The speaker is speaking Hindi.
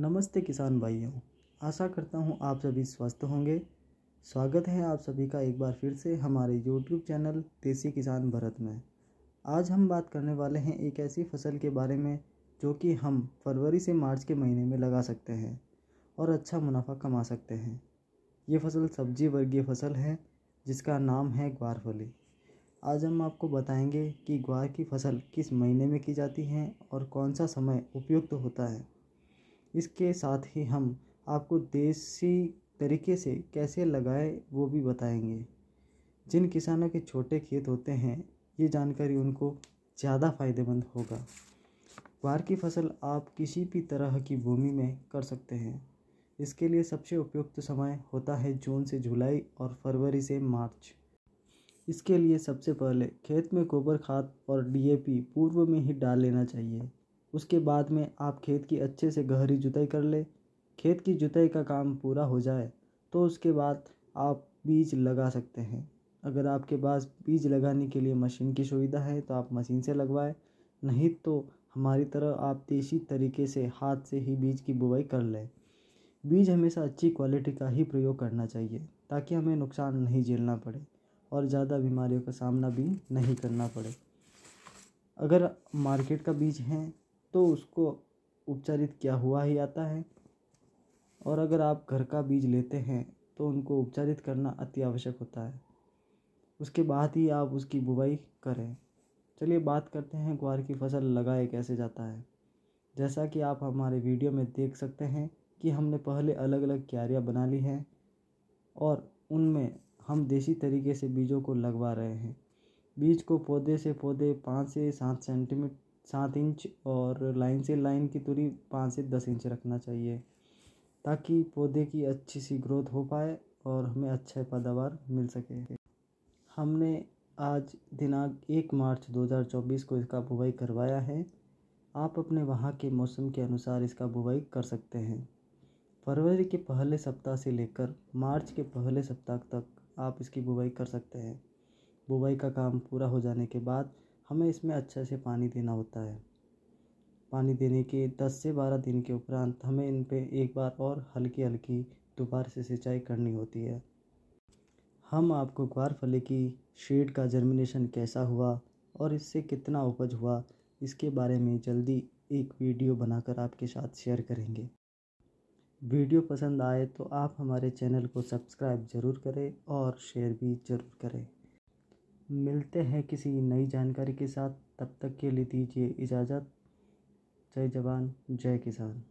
नमस्ते किसान भाइयों आशा करता हूँ आप सभी स्वस्थ होंगे स्वागत है आप सभी का एक बार फिर से हमारे यूट्यूब चैनल देसी किसान भरत में आज हम बात करने वाले हैं एक ऐसी फसल के बारे में जो कि हम फरवरी से मार्च के महीने में लगा सकते हैं और अच्छा मुनाफा कमा सकते हैं ये फसल सब्जी वर्गीय फसल है जिसका नाम है ग्वार फली आज हम आपको बताएंगे कि ग्वार की फसल किस महीने में की जाती है और कौन सा समय उपयुक्त तो होता है इसके साथ ही हम आपको देसी तरीके से कैसे लगाए वो भी बताएंगे जिन किसानों के छोटे खेत होते हैं ये जानकारी उनको ज़्यादा फायदेमंद होगा ग्वार की फसल आप किसी भी तरह की भूमि में कर सकते हैं इसके लिए सबसे उपयुक्त समय होता है जून से जुलाई और फरवरी से मार्च इसके लिए सबसे पहले खेत में गोबर खाद और डीएपी पूर्व में ही डाल लेना चाहिए उसके बाद में आप खेत की अच्छे से गहरी जुताई कर ले खेत की जुताई का काम पूरा हो जाए तो उसके बाद आप बीज लगा सकते हैं अगर आपके पास बीज लगाने के लिए मशीन की सुविधा है तो आप मशीन से लगवाएं नहीं तो हमारी तरह आप देसी तरीके से हाथ से ही बीज की बुवाई कर लें बीज हमेशा अच्छी क्वालिटी का ही प्रयोग करना चाहिए ताकि हमें नुकसान नहीं झेलना पड़े और ज़्यादा बीमारियों का सामना भी नहीं करना पड़े अगर मार्केट का बीज है तो उसको उपचारित किया हुआ ही आता है और अगर आप घर का बीज लेते हैं तो उनको उपचारित करना अति आवश्यक होता है उसके बाद ही आप उसकी बुवाई करें चलिए बात करते हैं ग्वार की फसल लगाए कैसे जाता है जैसा कि आप हमारे वीडियो में देख सकते हैं कि हमने पहले अलग अलग क्यारियाँ बना ली हैं और उनमें हम देसी तरीके से बीजों को लगवा रहे हैं बीज को पौधे से पौधे पाँच से सात सेंटीमीटर सात इंच और लाइन से लाइन की दूरी पाँच से दस इंच रखना चाहिए ताकि पौधे की अच्छी सी ग्रोथ हो पाए और हमें अच्छा पैदावार मिल सके हमने आज दिनांक एक मार्च 2024 को इसका बुवाई करवाया है आप अपने वहाँ के मौसम के अनुसार इसका बुवाई कर सकते हैं फरवरी के पहले सप्ताह से लेकर मार्च के पहले सप्ताह तक आप इसकी बुवाई कर सकते हैं बुवाई का काम पूरा हो जाने के बाद हमें इसमें अच्छे से पानी देना होता है पानी देने के 10 से 12 दिन के उपरांत हमें इन पर एक बार और हल्की हल्की दोबारा से सिंचाई करनी होती है हम आपको ग्वार फले की शेड का जर्मिनेशन कैसा हुआ और इससे कितना उपज हुआ इसके बारे में जल्दी एक वीडियो बनाकर आपके साथ शेयर करेंगे वीडियो पसंद आए तो आप हमारे चैनल को सब्सक्राइब ज़रूर करें और शेयर भी ज़रूर करें मिलते हैं किसी नई जानकारी के साथ तब तक के लिए दीजिए इजाज़त जय जवान जय किसान